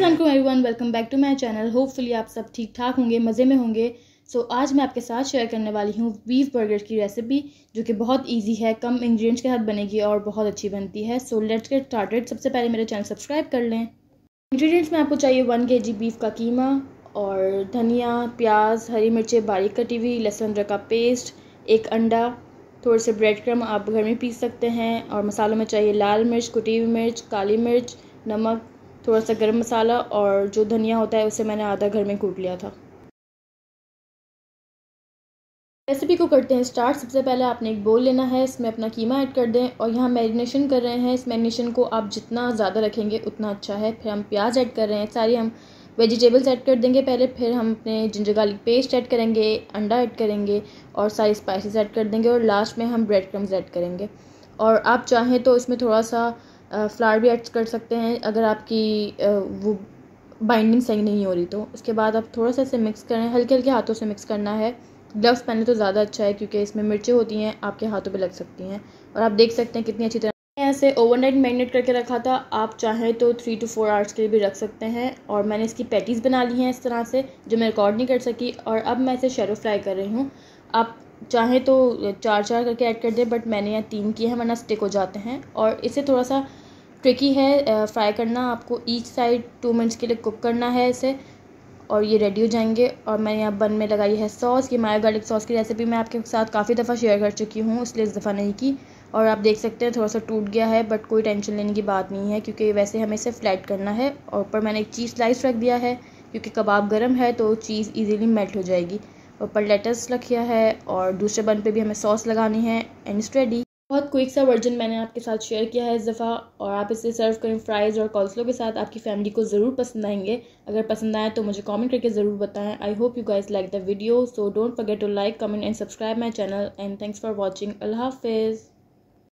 Aslam everyone welcome back to my channel hopefully आप सब ठीक ठाक होंगे मज़े में होंगे सो so, आज मैं आपके साथ शेयर करने वाली हूँ बीफ बर्गर की रेसिपी जो कि बहुत इजी है कम इंग्रेडिएंट्स के साथ बनेगी और बहुत अच्छी बनती है सो लेट्स गेट स्टार्टेड सबसे पहले मेरे चैनल सब्सक्राइब कर लें इन्ग्रीडियंट्स में आपको चाहिए वन के जी बीफ का कीमा और धनिया प्याज हरी मिर्चें बारीक कटी हुई लहसुन अदरक का पेस्ट एक अंडा थोड़े से ब्रेड क्रम आप घर में पीस सकते हैं और मसालों में चाहिए लाल मिर्च कुटी हुई मिर्च काली मिर्च नमक थोड़ा सा गर्म मसाला और जो धनिया होता है उसे मैंने आधा घर में कूट लिया था रेसिपी को करते हैं स्टार्ट सबसे पहले आपने एक बोल लेना है इसमें अपना कीमा ऐड कर दें और यहाँ मैरिनेशन कर रहे हैं इस मैरिनेशन को आप जितना ज़्यादा रखेंगे उतना अच्छा है फिर हम प्याज ऐड कर रहे हैं सारी हम वेजिटेबल्स ऐड कर देंगे पहले फिर हम अपने जिंजर गार्लिक पेस्ट ऐड करेंगे अंडा ऐड करेंगे और सारी स्पाइसेस ऐड कर देंगे और लास्ट में हम ब्रेड क्रम्स ऐड करेंगे और आप चाहें तो इसमें थोड़ा सा फ्लावर भी ऐड कर सकते हैं अगर आपकी वो बाइंडिंग सही नहीं हो रही तो उसके बाद आप थोड़ा सा इसे मिक्स करें हल्के हल्के हाथों से मिक्स करना है ग्लव्स पहने तो ज़्यादा अच्छा है क्योंकि इसमें मिर्चें होती हैं आपके हाथों पर लग सकती हैं और आप देख सकते हैं कितनी अच्छी तरह मैंने ऐसे ओवरनाइट मैरिनेट करके रखा था आप चाहें तो थ्री टू फोर आवर्स के लिए भी रख सकते हैं और मैंने इसकी पैटीज़ बना ली हैं इस तरह से जो मैं रिकॉर्ड नहीं कर सकी और अब मैं इसे शेरो फ्राई कर रही हूँ आप चाहें तो चार चार करके ऐड कर दें बट मैंने यहाँ तीन किए हैं वरना स्टिक हो जाते हैं और इसे थोड़ा सा ट्रिकी है फ्राई करना आपको ईच साइड टू मिनट्स के लिए कुक करना है इसे और ये रेडी हो जाएंगे और मैंने यहाँ बन में लगाई है सॉस ये माया गार्लिक सॉस की रेसिपी मैं आपके साथ काफ़ी दफ़ा शेयर कर चुकी हूँ इसलिए इस दफ़ा नहीं की और आप देख सकते हैं थोड़ा सा टूट गया है बट कोई टेंशन लेने की बात नहीं है क्योंकि वैसे हमें इसे फ्लैट करना है और ऊपर मैंने एक चीज़ स्लाइस रख दिया है क्योंकि कबाब गर्म है तो चीज़ ईजिली मेल्ट हो जाएगी ऊपर लेटस रखिया है और दूसरे बन पर भी हमें सॉस लगानी है एंड इट्स रेडी बहुत क्विक सा वर्जन मैंने आपके साथ शेयर किया है इस दफ़ा और आप इसे सर्व करें फ्राइज़ और कॉल्सलो के साथ आपकी फैमिली को ज़रूर पसंद आएंगे अगर पसंद आए तो मुझे कमेंट करके ज़रूर बताएं I hope you guys like the video so don't forget to like comment and subscribe my channel and thanks for watching अल्लाह हाफिज़